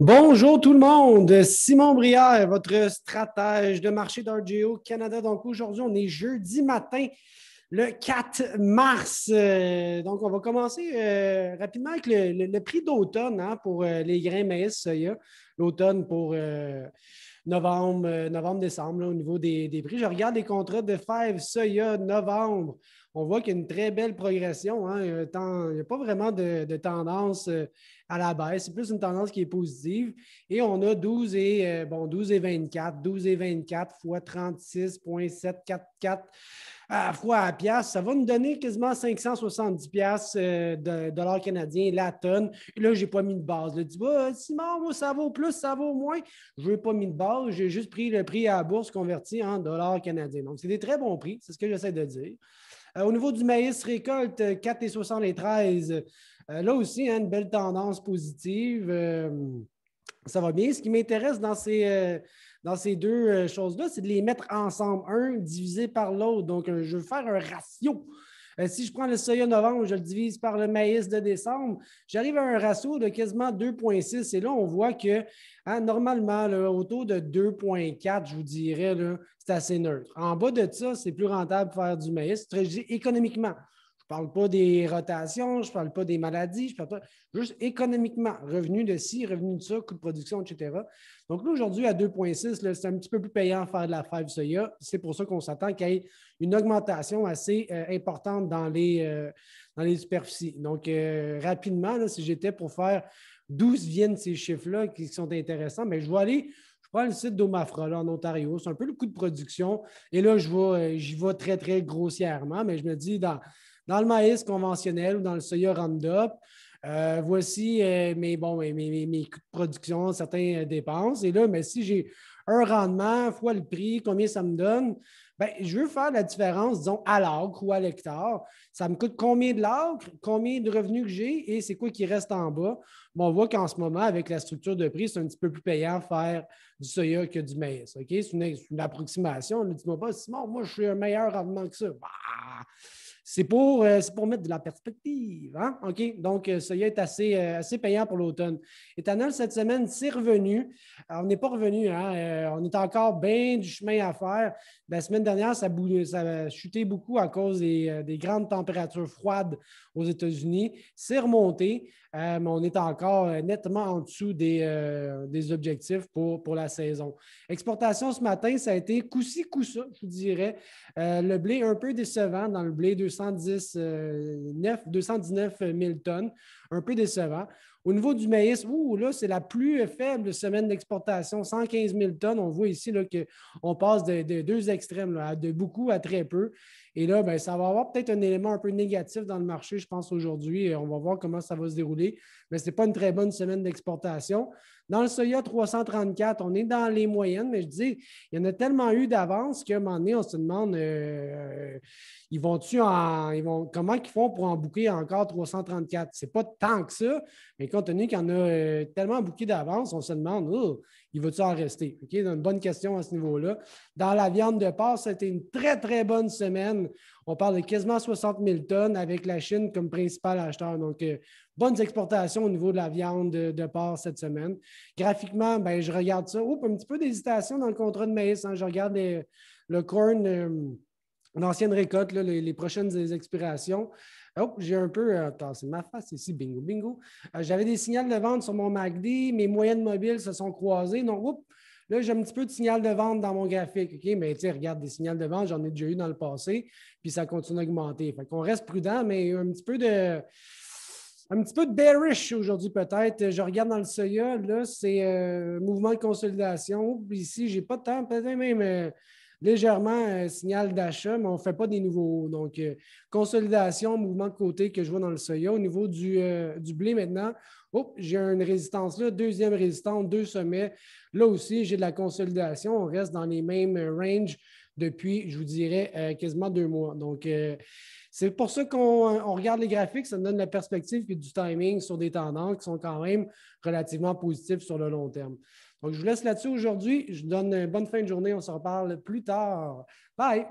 Bonjour tout le monde, Simon Brière, votre stratège de marché d'RGO Canada. Donc aujourd'hui, on est jeudi matin, le 4 mars. Euh, donc on va commencer euh, rapidement avec le, prix d'automne hein, pour euh, les grains maïs, soya, l'automne pour novembre, novembre-décembre au niveau des, prix. Je regarde les contrats de fèves, soya novembre on voit qu'il y a une très belle progression. Hein. Il n'y a pas vraiment de, tendance euh, à la baisse. C'est plus une tendance qui est positive. Et on a 12 et, euh, bon, 12 et 24, 12 et 24 fois 36,744 à euh, fois à pièce. Ça va nous donner quasiment 570 de dollars canadiens la tonne. là, je n'ai pas mis de base. Je dis, bah, Simon, ça vaut plus, ça vaut moins. Je n'ai pas mis de base. J'ai juste pris le prix à la bourse converti en dollars canadiens. Donc, c'est des très bons prix. C'est ce que j'essaie de dire. Euh, au niveau du maïs récolte, 4 euh, et 4,73. Euh, là aussi, hein, une belle tendance positive. ça va bien. Ce qui m'intéresse dans ces dans ces deux choses-là, c'est de les mettre ensemble, un divisé par l'autre. Donc, je veux faire un ratio ben, si je prends le soya novembre, je le divise par le maïs de décembre, j'arrive à un ratio de quasiment 2,6. Et là, on voit que hein, normalement, au autour de 2,4, je vous dirais, c'est assez neutre. En bas de ça, c'est plus rentable de faire du maïs, économiquement. Je ne parle pas des rotations, je ne parle pas des maladies, je parle pas juste économiquement, revenu de ci, revenu de ça, coût de production, etc. Donc là, aujourd'hui, à 2,6, c'est un petit peu plus payant faire de la fève soya. C'est pour ça qu'on s'attend qu'il y ait une augmentation assez euh, importante dans les, euh, dans les superficies. Donc, euh, rapidement, si j'étais pour faire d'où viennent ces chiffres-là qui sont intéressants, mais ben, je vais aller je prends le site d'Omafra en Ontario, c'est un peu le coût de production. Et là, j'y vais, très, très grossièrement, mais je me dis, dans, dans le maïs conventionnel ou dans le soya Roundup. Euh, voici euh, mes, bon, mes, coûts de production, certaines euh, dépenses. Et là, mais ben, si j'ai un rendement fois le prix, combien ça me donne? Bien, je veux faire la différence, disons, à l'acre ou à l'hectare. Ça me coûte combien de l'acre, combien de revenus que j'ai et c'est quoi qui reste en bas? on voit qu'en ce moment, avec la structure de prix, c'est un petit peu plus payant faire du soya que du maïs. OK? C'est une, approximation. Ne dis-moi pas, Simon, moi, je suis un meilleur rendement que ça. Bah! C'est pour, euh, pour mettre de la perspective. Hein? OK? Donc, euh, ça y est assez, euh, assez payant pour l'automne. Ethanol, cette semaine, c'est revenu. on n'est pas revenu. Hein? on est encore bien du chemin à faire. La semaine dernière, ça, ça a chuté beaucoup à cause des, grandes températures froides aux États-Unis. C'est remonté, mais on est encore nettement en dessous des, des objectifs pour, pour la saison. Exportation ce matin, ça a été coussi coussi je vous dirais. le blé un peu décevant dans le blé de 219 000 euh, tonnes. Un peu décevant. Au niveau du maïs, ouh, là, c'est la plus faible semaine d'exportation, 115 000 tonnes. On voit ici qu'on passe de, deux extrêmes, de beaucoup à très peu. Et là, ben, ça va avoir peut-être un élément un peu négatif dans le marché, je pense, aujourd'hui. On va voir comment ça va se dérouler. Mais ce n'est pas une très bonne semaine d'exportation. Dans le soya 334, on est dans les moyennes, mais je dis, il y en a tellement eu d'avance qu'à un moment donné, on se demande, euh, ils vont-tu ils vont, comment ils font pour en bouquer encore 334? Ce n'est pas tant que ça, mais compte tenu qu'il y en a euh, tellement bouqué d'avance, on se demande, oh, il va-tu en rester? C'est Une bonne question à ce niveau-là. Dans la viande de porc, c'était une très, très bonne semaine. On parle de quasiment 60 000 tonnes avec la Chine comme principal acheteur. Donc, euh, bonnes exportations au niveau de la viande de, porc cette semaine. Graphiquement, ben, je regarde ça. un petit peu d'hésitation dans le contrat de maïs. Hein. Je regarde le corn. Euh, l'ancienne récolte, les, prochaines expirations. Oh, j'ai un peu. Euh, attends, c'est ma face ici, bingo, bingo. Euh, j'avais des signaux de vente sur mon MACD, mes moyennes mobiles se sont croisées. Donc, là, j'ai un petit peu de signal de vente dans mon graphique. OK, mais tu regarde, des signaux de vente, j'en ai déjà eu dans le passé, puis ça continue d'augmenter. Fait qu'on reste prudent, mais un petit peu de un petit peu de bearish aujourd'hui peut-être. Je regarde dans le Soya, là, c'est un euh, mouvement de consolidation. Ici, je n'ai pas de temps, peut-être même légèrement un signal d'achat, mais on ne fait pas des nouveaux Donc, euh, consolidation, mouvement de côté que je vois dans le soya. Au niveau du, euh, blé maintenant, oh, j'ai une résistance là, deuxième résistance, deux sommets. Là aussi, j'ai de la consolidation. On reste dans les mêmes ranges depuis, je vous dirais, euh, quasiment deux mois. Donc, euh, c'est pour ça qu'on euh, regarde les graphiques, ça nous donne la perspective et du timing sur des tendances qui sont quand même relativement positives sur le long terme. Donc, je vous laisse là-dessus aujourd'hui. Je vous donne une bonne fin de journée. On se reparle plus tard. Bye!